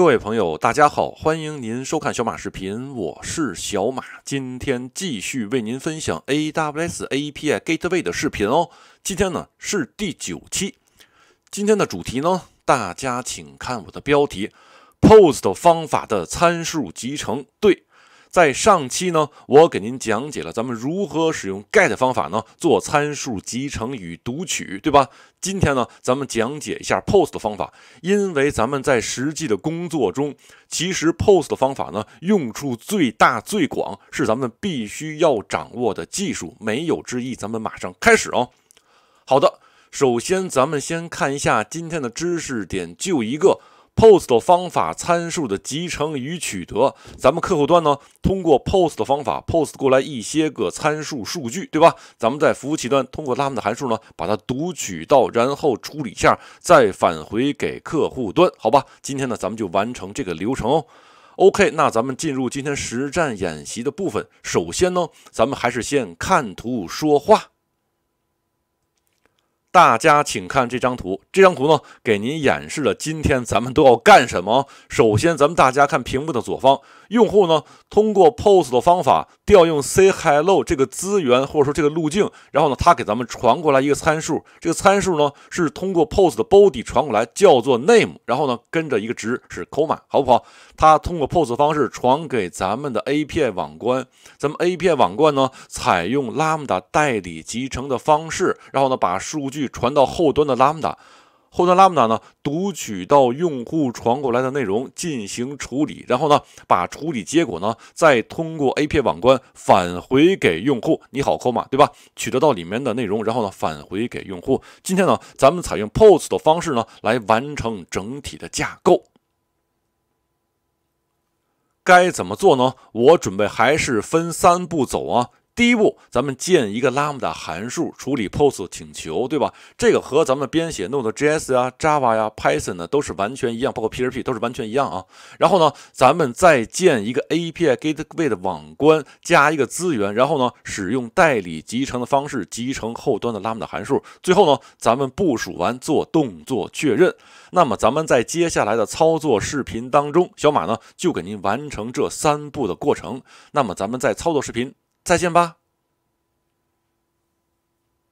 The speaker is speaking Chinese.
各位朋友，大家好，欢迎您收看小马视频，我是小马，今天继续为您分享 AWS API Gateway 的视频哦。今天呢是第九期，今天的主题呢，大家请看我的标题：Post 方法的参数集成。对。在上期呢，我给您讲解了咱们如何使用 get 方法呢做参数集成与读取，对吧？今天呢，咱们讲解一下 post 的方法，因为咱们在实际的工作中，其实 post 的方法呢用处最大最广，是咱们必须要掌握的技术，没有之一。咱们马上开始哦。好的，首先咱们先看一下今天的知识点，就一个。POST 的方法参数的集成与取得，咱们客户端呢，通过 POST 的方法 POST 过来一些个参数数据，对吧？咱们在服务器端通过 Lambda 函数呢，把它读取到，然后处理下，再返回给客户端，好吧？今天呢，咱们就完成这个流程哦。OK，那咱们进入今天实战演习的部分。首先呢，咱们还是先看图说话。大家请看这张图，这张图呢，给您演示了今天咱们都要干什么。首先，咱们大家看屏幕的左方，用户呢通过 POST 的方法调用 say hello 这个资源或者说这个路径，然后呢，他给咱们传过来一个参数，这个参数呢是通过 POST 的 body 传过来，叫做 name，然后呢跟着一个值是 comma，好不好？他通过 POST 方式传给咱们的 API 网关，咱们 API 网关呢采用 Lambda 代理集成的方式，然后呢把数据。传到后端的 Lambda，后端 Lambda 呢读取到用户传过来的内容进行处理，然后呢把处理结果呢再通过 API 网关返回给用户。你好，扣码对吧？取得到里面的内容，然后呢返回给用户。今天呢咱们采用 Post 的方式呢来完成整体的架构。该怎么做呢？我准备还是分三步走啊。第一步，咱们建一个 Lambda 函数处理 POST 请求，对吧？这个和咱们编写 Node.js 啊、Java 啊、Python 呢，都是完全一样，包括 PHP 都是完全一样啊。然后呢，咱们再建一个 API Gateway 的网关，加一个资源，然后呢，使用代理集成的方式集成后端的 Lambda 函数。最后呢，咱们部署完做动作确认。那么咱们在接下来的操作视频当中，小马呢就给您完成这三步的过程。那么咱们在操作视频。再见吧。